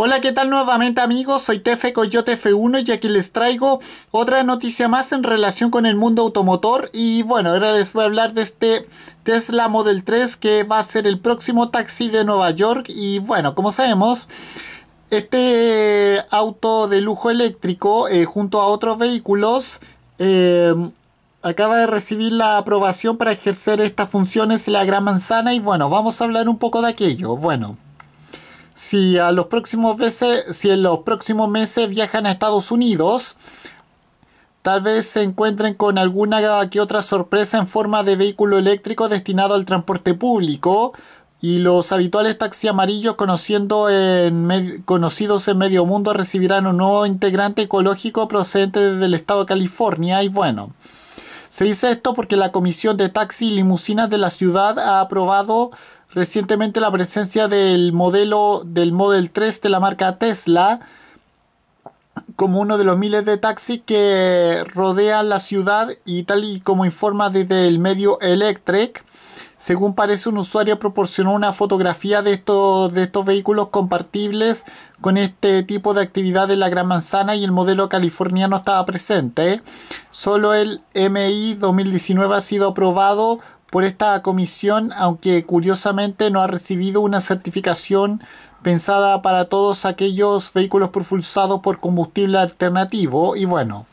Hola, ¿qué tal nuevamente amigos? Soy Tefe Coyote F1 y aquí les traigo otra noticia más en relación con el mundo automotor y bueno, ahora les voy a hablar de este Tesla Model 3 que va a ser el próximo taxi de Nueva York y bueno, como sabemos... Este auto de lujo eléctrico eh, junto a otros vehículos em, acaba de recibir la aprobación para ejercer estas funciones en la Gran Manzana y bueno, vamos a hablar un poco de aquello. Bueno, si a los próximos meses, si en los próximos meses viajan a Estados Unidos, tal vez se encuentren con alguna que otra sorpresa en forma de vehículo eléctrico destinado al transporte público y los habituales taxis amarillos conociendo en conocidos en medio mundo recibirán un nuevo integrante ecológico procedente del estado de California y bueno. Se dice esto porque la Comisión de Taxi y Limusinas de la ciudad ha aprobado recientemente la presencia del modelo del Model 3 de la marca Tesla como uno de los miles de taxis que rodean la ciudad y tal y como informa desde el medio Electric. Según parece, un usuario proporcionó una fotografía de estos, de estos vehículos compartibles con este tipo de actividad de la Gran Manzana y el modelo californiano estaba presente. Solo el MI 2019 ha sido aprobado por esta comisión, aunque curiosamente no ha recibido una certificación pensada para todos aquellos vehículos propulsados por combustible alternativo. Y bueno,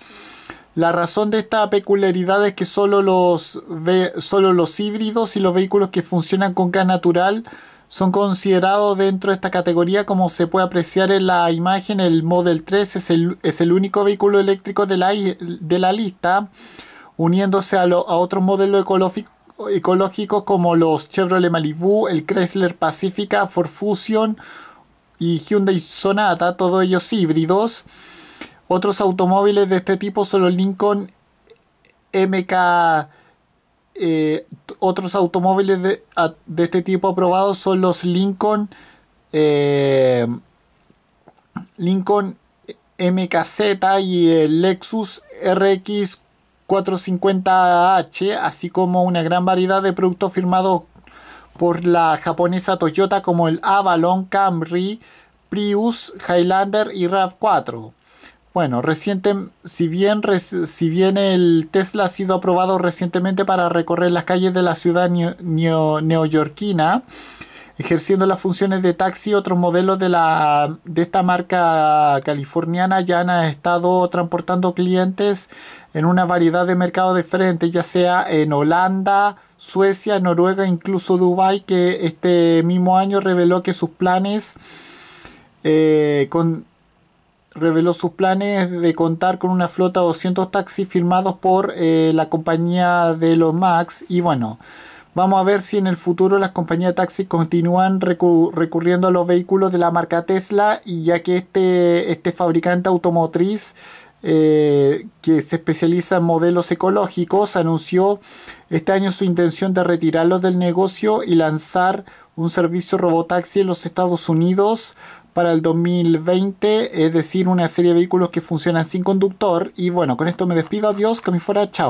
la razón de esta peculiaridad es que solo los, los híbridos y los vehículos que funcionan con gas natural son considerados dentro de esta categoría como se puede apreciar en la imagen el Model 3 es el, único vehículo eléctrico de la, de la lista uniéndose a, otro modelo otros modelos ecológicos como los Chevrolet Malibu, el Chrysler Pacifica, Ford Fusion y Hyundai Sonata, todos ellos híbridos. Otros automóviles de este tipo son los Lincoln MK. Eh, otros automóviles de, este tipo aprobados son los Lincoln eh, Lincoln MKZ y el Lexus RX 450H, así como una gran variedad de productos firmados por la japonesa Toyota como el Avalon, Camry, Prius, Highlander y RAV4. Bueno, reciente, si, bien, si bien el Tesla ha sido aprobado recientemente para recorrer las calles de la ciudad neoyorquina, ejerciendo las funciones de taxi. Otros modelos de, la, de esta marca californiana ya han estado transportando clientes en una variedad de mercados diferentes, ya sea en Holanda, Suecia, Noruega, incluso Dubái, que este mismo año reveló que sus planes eh, con reveló sus planes de contar con una flota de 200 taxis firmados por eh, la compañía de los Max y bueno, Vamos a ver si en el futuro las compañías de taxis continúan recurriendo a los vehículos de la marca Tesla y ya que este, este fabricante automotriz eh, que se especializa en modelos ecológicos anunció este año su intención de retirarlos del negocio y lanzar un servicio robotaxi en los Estados Unidos para el 2020, es decir, una serie de vehículos que funcionan sin conductor. Y bueno, con esto me despido, adiós, que me fuera, chao.